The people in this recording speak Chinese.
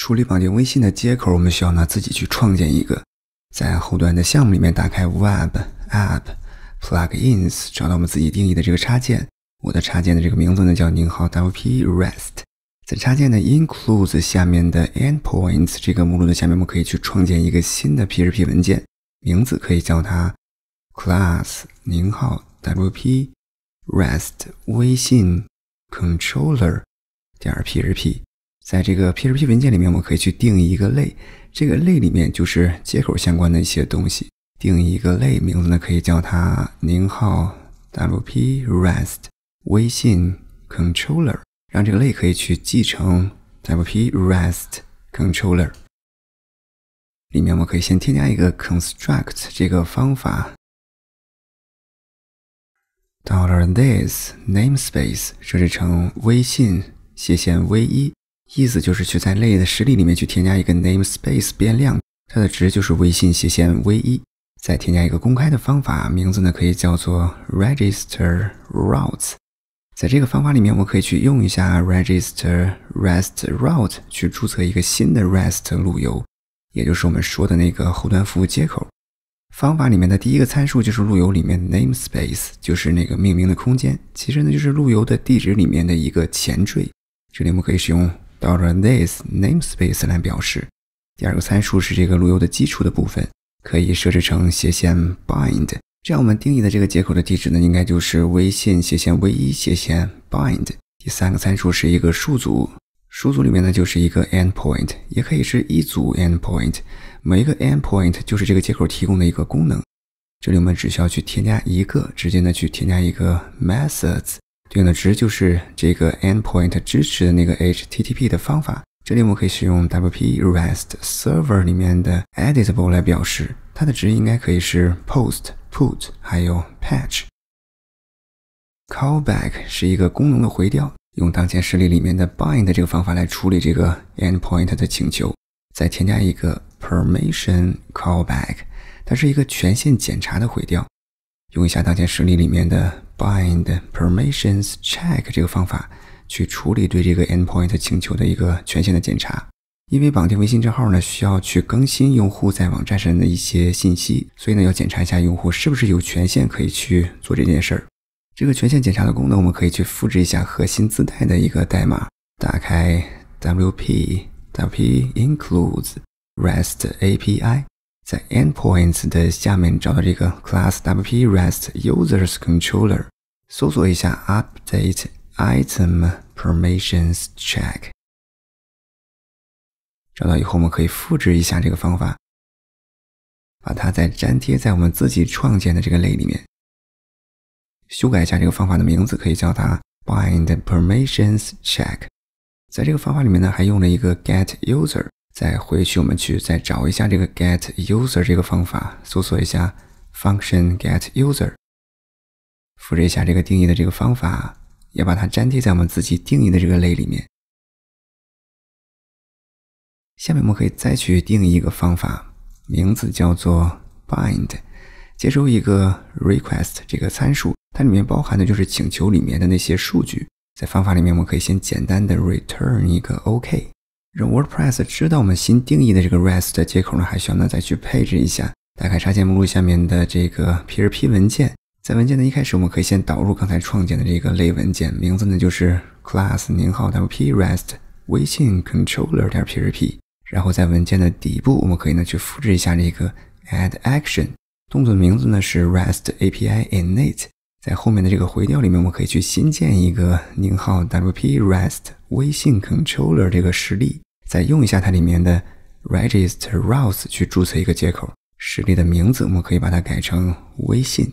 处理绑定微信的接口，我们需要呢自己去创建一个，在后端的项目里面打开 Web App Plugins，找到我们自己定义的这个插件。我的插件的这个名字呢叫宁浩 WP REST。在插件的 Includes 下面的 Endpoints 这个目录的下面，我们可以去创建一个新的 PHP 文件，名字可以叫它 class 宁浩 WP REST 微信 Controller 点 PHP。在这个 PHP 文件里面，我们可以去定义一个类，这个类里面就是接口相关的一些东西。定义一个类，名字呢可以叫它“宁浩 WP REST 微信 Controller”，让这个类可以去继承 WP REST Controller。里面我们可以先添加一个 construct 这个方法，调用 this namespace 设置成微信斜线 V 一。意思就是去在类的实例里面去添加一个 namespace 变量，它的值就是微信斜线 v1。再添加一个公开的方法，名字呢可以叫做 register routes。在这个方法里面，我们可以去用一下 register rest route 去注册一个新的 rest 路由，也就是我们说的那个后端服务接口。方法里面的第一个参数就是路由里面 namespace，就是那个命名的空间，其实呢就是路由的地址里面的一个前缀。这里我们可以使用。到了 this namespace 来表示。第二个参数是这个路由的基础的部分，可以设置成斜线 bind。这样我们定义的这个接口的地址呢，应该就是微信斜线 v 一斜线 bind。第三个参数是一个数组，数组里面呢就是一个 endpoint，也可以是一组 endpoint。每一个 endpoint 就是这个接口提供的一个功能。这里我们只需要去添加一个，直接呢去添加一个 methods。对应的值就是这个 endpoint 支持的那个 HTTP 的方法。这里我们可以使用 WP REST Server 里面的 editable 来表示，它的值应该可以是 post、put，还有 patch。callback 是一个功能的回调，用当前实例里面的 bind 这个方法来处理这个 endpoint 的请求。再添加一个 permission callback，它是一个权限检查的回调。用一下当前实例里面的 bind permissions check 这个方法去处理对这个 endpoint 请求的一个权限的检查。因为绑定微信账号呢，需要去更新用户在网站上的一些信息，所以呢要检查一下用户是不是有权限可以去做这件事儿。这个权限检查的功能，我们可以去复制一下核心自带的一个代码，打开 wp wp includes rest api。在 endpoints 的下面找到这个 class WP_REST_Users_Controller，搜索一下 update_item_permissions_check，找到以后我们可以复制一下这个方法，把它再粘贴在我们自己创建的这个类里面，修改一下这个方法的名字，可以叫它 bind_permissions_check。在这个方法里面呢，还用了一个 get_user。再回去，我们去再找一下这个 get user 这个方法，搜索一下 function get user，复制一下这个定义的这个方法，要把它粘贴在我们自己定义的这个类里面。下面我们可以再去定义一个方法，名字叫做 bind，接收一个 request 这个参数，它里面包含的就是请求里面的那些数据。在方法里面，我们可以先简单的 return 一个 OK。让 WordPress 知道我们新定义的这个 REST 接口呢，还需要呢再去配置一下。打开插件目录下面的这个 PHP 文件，在文件的一开始，我们可以先导入刚才创建的这个类文件，名字呢就是 Class 名号 w P REST 微信 Controller 点 PHP。然后在文件的底部，我们可以呢去复制一下这个 Add Action 动作名字呢是 REST API i n n t 在后面的这个回调里面，我们可以去新建一个宁浩 W P Rest 微信 Controller 这个实例，再用一下它里面的 Register Routes 去注册一个接口。实例的名字我们可以把它改成微信。